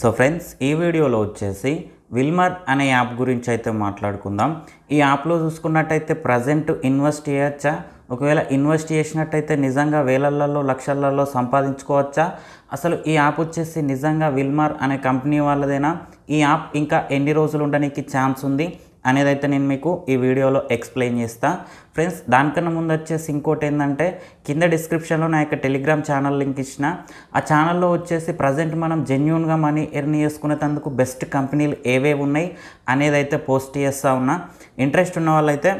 so friends ఈ వీడియోలో వచ్చేసి విల్మర్ అనే యాప్ గురించి అయితే మాట్లాడుకుందాం ఈ యాప్లో చూసుకున్నట్టయితే ప్రజెంట్ ఇన్వెస్ట్ చేయొచ్చా ఒకవేళ ఇన్వెస్ట్ చేసినట్టయితే నిజంగా వేలల్లో లక్షలలో సంపాదించుకోవచ్చా అసలు ఈ యాప్ వచ్చేసి నిజంగా విల్మార్ అనే కంపెనీ వాళ్ళదేనా ఈ యాప్ ఇంకా ఎన్ని రోజులు ఉండడానికి ఛాన్స్ ఉంది అనేది అయితే నేను మీకు ఈ వీడియోలో ఎక్స్ప్లెయిన్ చేస్తా ఫ్రెండ్స్ దానికన్నా ముందు వచ్చేసి ఇంకోటి ఏంటంటే కింద డిస్క్రిప్షన్లో నా యొక్క టెలిగ్రామ్ ఛానల్ లింక్ ఇచ్చిన ఆ ఛానల్లో వచ్చేసి ప్రజెంట్ మనం జెన్యున్గా మనీ ఎర్న్ చేసుకునేందుకు బెస్ట్ కంపెనీలు ఏవేవి ఉన్నాయి అనేది అయితే పోస్ట్ చేస్తూ ఉన్నా ఇంట్రెస్ట్ ఉన్న వాళ్ళైతే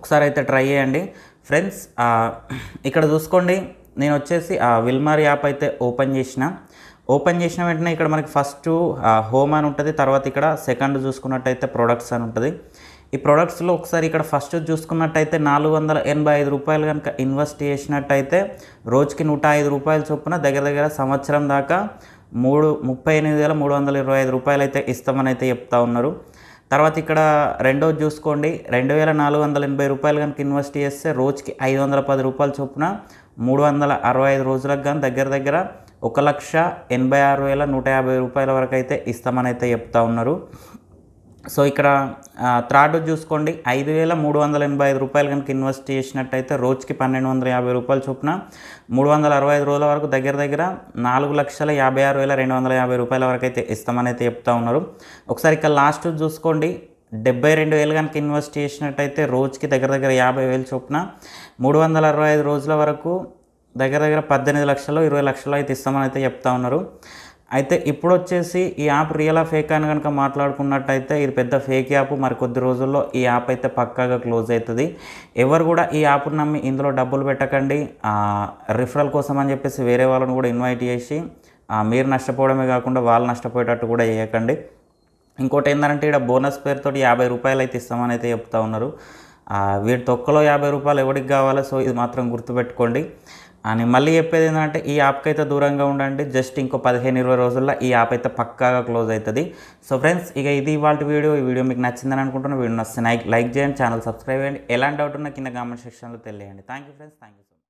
ఒకసారి అయితే ట్రై చేయండి ఫ్రెండ్స్ ఇక్కడ చూసుకోండి నేను వచ్చేసి ఆ విల్మార్ యాప్ అయితే ఓపెన్ చేసిన ఓపెన్ చేసిన వెంటనే ఇక్కడ మనకి ఫస్ట్ హోమ్ అని ఉంటుంది తర్వాత ఇక్కడ సెకండ్ చూసుకున్నట్టయితే ప్రొడక్ట్స్ అని ఉంటుంది ఈ ప్రొడక్ట్స్లో ఒకసారి ఇక్కడ ఫస్ట్ చూసుకున్నట్టయితే నాలుగు వందల ఎనభై ఐదు రూపాయలు కనుక ఇన్వెస్ట్ చేసినట్టయితే రోజుకి నూట ఐదు రూపాయల చొప్పున దగ్గర దగ్గర సంవత్సరం దాకా మూడు ముప్పై ఎనిమిది వేల మూడు వందల ఇరవై ఐదు రూపాయలు అయితే ఇస్తామని అయితే చెప్తా ఉన్నారు తర్వాత ఇక్కడ రెండోది చూసుకోండి రెండు వేల నాలుగు వందల ఎనభై రూపాయలు కనుక ఇన్వెస్ట్ చేస్తే రోజుకి ఐదు వందల పది రూపాయల చొప్పున మూడు వందల అరవై ఐదు రోజులకు కానీ దగ్గర దగ్గర ఒక లక్ష ఎనభై ఆరు వేల నూట యాభై రూపాయల వరకు అయితే ఇస్తామని అయితే చెప్తా ఉన్నారు సో ఇక్కడ థర్డ్ చూసుకోండి ఐదు వేల మూడు వందల ఎనభై ఐదు రూపాయలు కనుక ఇన్వెస్ట్ చేసినట్టయితే రోజుకి పన్నెండు వందల యాభై రూపాయలు చొప్పున మూడు వందల అరవై ఐదు రోజుల వరకు దగ్గర దగ్గర నాలుగు లక్షల యాభై ఆరు వేల రెండు వందల యాభై రూపాయల వరకు అయితే ఇస్తామని అయితే చెప్తా ఉన్నారు ఒకసారి ఇక్కడ లాస్ట్ చూసుకోండి డెబ్బై రెండు వేలు కనుక ఇన్వెస్ట్ చేసినట్టయితే రోజుకి దగ్గర దగ్గర యాభై వేలు చొప్పున మూడు వందల అరవై ఐదు రోజుల వరకు దగ్గర దగ్గర పద్దెనిమిది లక్షలు ఇరవై లక్షలు అయితే ఇస్తామని అయితే చెప్తా ఉన్నారు అయితే ఇప్పుడు వచ్చేసి ఈ యాప్ రియలా ఫేక్ అని కనుక మాట్లాడుకున్నట్టయితే ఇది పెద్ద ఫేక్ యాప్ మరి కొద్ది రోజుల్లో ఈ యాప్ అయితే పక్కాగా క్లోజ్ అవుతుంది ఎవరు కూడా ఈ యాప్ను నమ్మి ఇందులో డబ్బులు పెట్టకండి రిఫరల్ కోసం అని చెప్పేసి వేరే వాళ్ళని కూడా ఇన్వైట్ చేసి మీరు నష్టపోవడమే కాకుండా వాళ్ళు నష్టపోయేటట్టు కూడా చేయకండి ఇంకోటి ఏంటంటే ఇక్కడ బోనస్ పేరుతో యాభై రూపాయలు అయితే ఇస్తామని అయితే చెప్తా ఉన్నారు వీటి తొక్కలో యాభై రూపాయలు ఎవరికి కావాలో సో ఇది మాత్రం గుర్తుపెట్టుకోండి అని మళ్ళీ చెప్పేది ఏంటంటే ఈ యాప్కి అయితే దూరంగా ఉండండి జస్ట్ ఇంకో పదిహేను ఇరవై రోజుల్లో ఈ యాప్ అయితే పక్కాగా క్లోజ్ అవుతుంది సో ఫ్రెండ్స్ ఇక ఇది ఇవాళ వీడియో ఈ వీడియో మీకు నచ్చిందని అనుకుంటున్నాను వీడియో నచ్చిన లైక్ చేయండి ఛానల్ సబ్స్క్రైబ్ చేయండి ఎలాంటి డౌట్ ఉన్నా కింద కామెంట్ సెక్షన్లో తెలియండి thank you friends thank you